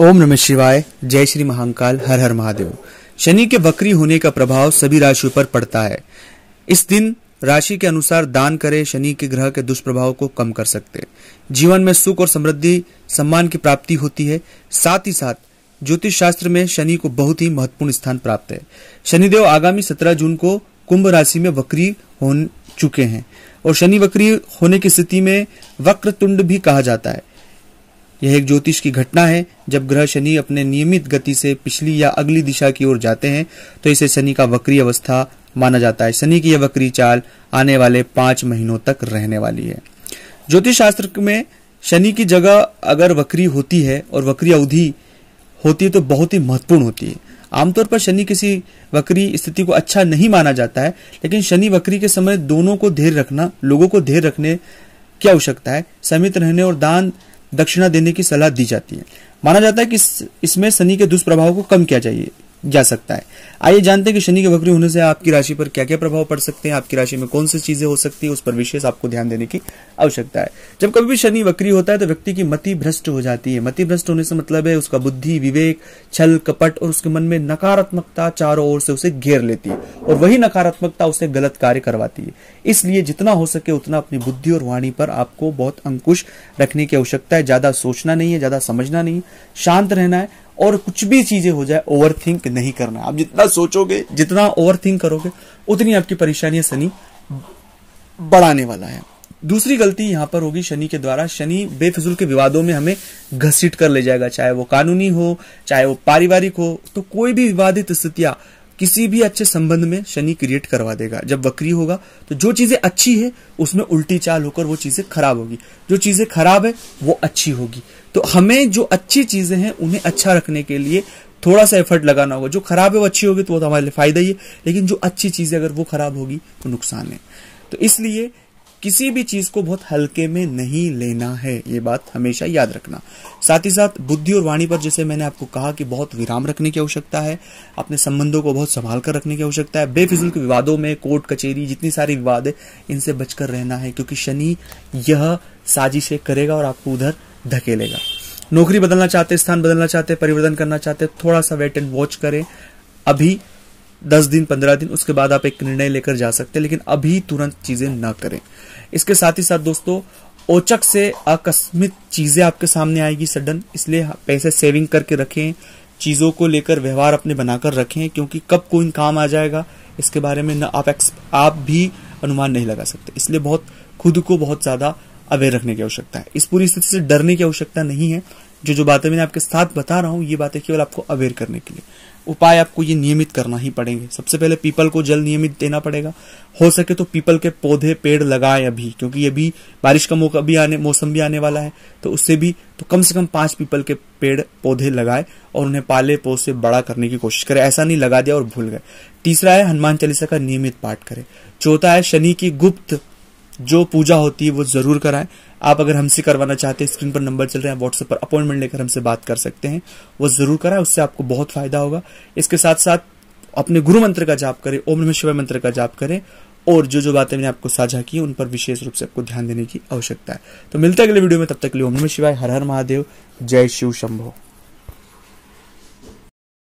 ओम नमः शिवाय जय श्री महाकाल हर हर महादेव शनि के वक्री होने का प्रभाव सभी राशियों पर पड़ता है इस दिन राशि के अनुसार दान करें शनि के ग्रह के दुष्प्रभाव को कम कर सकते हैं जीवन में सुख और समृद्धि सम्मान की प्राप्ति होती है साथ ही साथ ज्योतिष शास्त्र में शनि को बहुत ही महत्वपूर्ण स्थान प्राप्त है शनिदेव आगामी 17 जून को कुंभ राशि में वक्री हो चुके हैं और शनि वक्री होने की स्थिति में वक्र तुंड भी कहा जाता है यह एक ज्योतिष की घटना है जब ग्रह शनि अपने नियमित गति से पिछली या अगली दिशा की ओर जाते हैं तो इसे शनि का वक्री अवस्था माना जाता है शनि की यह वक्री चाल आने वाले पांच महीनों तक रहने वाली है ज्योतिष शास्त्र में शनि की जगह अगर वक्री होती है और वक्री अवधि होती है तो बहुत ही महत्वपूर्ण होती है आमतौर पर शनि किसी वक्री स्थिति को अच्छा नहीं माना जाता है लेकिन शनि वक्री के समय दोनों को धैर्य रखना लोगों को धैर्य रखने की आवश्यकता है समित रहने और दान दक्षिणा देने की सलाह दी जाती है माना जाता है कि इसमें शनि के दुष्प्रभाव को कम किया जाइए जा सकता है आइए जानते हैं कि शनि के वक्री होने से आपकी राशि पर क्या क्या प्रभाव पड़ सकते हैं आपकी राशि में कौन सी चीजें हो सकती है उस पर विशेष आपको ध्यान देने की आवश्यकता है जब कभी भी शनि वक्री होता है तो व्यक्ति की मति भ्रष्ट हो जाती है मति भ्रष्ट होने से मतलब है उसका बुद्धि विवेक छल कपट और उसके मन में नकारात्मकता चारों ओर से उसे घेर लेती है और वही नकारात्मकता उसे गलत कार्य करवाती है इसलिए जितना हो सके उतना अपनी बुद्धि और वाणी पर आपको बहुत अंकुश रखने की आवश्यकता है ज्यादा सोचना नहीं है ज्यादा समझना नहीं शांत रहना है और कुछ भी चीजें हो जाए ओवर थिंक नहीं करना आप जितना सोचोगे जितना ओवर थिंक करोगे उतनी आपकी परेशानियां शनि बढ़ाने वाला है दूसरी गलती यहां पर होगी शनि के द्वारा शनि बेफिजुल के विवादों में हमें घसीट कर ले जाएगा चाहे वो कानूनी हो चाहे वो पारिवारिक हो तो कोई भी विवादित स्थितियां किसी भी अच्छे संबंध में शनि क्रिएट करवा देगा जब वक्री होगा तो जो चीजें अच्छी है उसमें उल्टी चाल होकर वो चीजें खराब होगी जो चीजें खराब है वो अच्छी होगी तो हमें जो अच्छी चीजें हैं उन्हें अच्छा रखने के लिए थोड़ा सा एफर्ट लगाना होगा जो खराब है वो अच्छी होगी तो वो तो हमारे लिए फायदा ही है लेकिन जो अच्छी चीजें अगर वो खराब होगी तो नुकसान है तो इसलिए किसी भी चीज को बहुत हल्के में नहीं लेना है ये बात हमेशा याद रखना साथ ही साथ बुद्धि और वाणी पर जैसे मैंने आपको कहा कि बहुत विराम रखने की आवश्यकता है अपने संबंधों को बहुत संभाल कर रखने की आवश्यकता है बेफिजुल के विवादों में कोर्ट कचेरी जितनी सारी विवाद है इनसे बचकर रहना है क्योंकि शनि यह साजिशें करेगा और आपको उधर धकेलेगा नौकरी बदलना चाहते स्थान बदलना चाहते परिवर्तन करना चाहते थोड़ा सा वेट एंड वॉच करें अभी दस दिन पंद्रह दिन उसके बाद आप एक निर्णय लेकर जा सकते हैं लेकिन अभी तुरंत चीजें ना करें इसके साथ ही साथ दोस्तों ओचक से आकस्मित चीजें आपके सामने आएगी सडन इसलिए पैसे सेविंग करके रखें चीजों को लेकर व्यवहार अपने बनाकर रखें क्योंकि कब कोई काम आ जाएगा इसके बारे में न आप आप भी अनुमान नहीं लगा सकते इसलिए बहुत खुद को बहुत ज्यादा अवेयर रखने की आवश्यकता है इस पूरी स्थिति से डरने की आवश्यकता नहीं है जो जो बातें मैंने आपके साथ बता रहा हूँ ये बातें केवल आपको अवेयर करने के लिए उपाय आपको ये नियमित करना ही पड़ेंगे सबसे पहले पीपल को जल नियमित देना पड़ेगा हो सके तो पीपल के पौधे पेड़ लगाए अभी क्योंकि ये भी बारिश का मौका भी आने मौसम भी आने वाला है तो उससे भी तो कम से कम पांच पीपल के पेड़ पौधे लगाए और उन्हें पाले पोस से बड़ा करने की कोशिश करें ऐसा नहीं लगा दिया और भूल गए तीसरा है हनुमान चालीसा का नियमित पाठ करें चौथा है शनि की गुप्त जो पूजा होती है वो ज़रूर कराएं आप अगर हमसे करवाना चाहते हैं स्क्रीन पर नंबर चल रहे हैं व्हाट्सएप पर अपॉइंटमेंट लेकर हमसे बात कर सकते हैं वो ज़रूर कराएं उससे आपको बहुत फायदा होगा इसके साथ साथ अपने गुरु मंत्र का जाप करें ओम नमः शिवाय मंत्र का जाप करें और जो जो बातें मैंने आपको साझा की उन पर विशेष रूप से आपको ध्यान देने की आवश्यकता है तो मिलते हैं अगले वीडियो में तब तक के लिए ओम नमः शिवाय हर हर महादेव जय शिव शंभो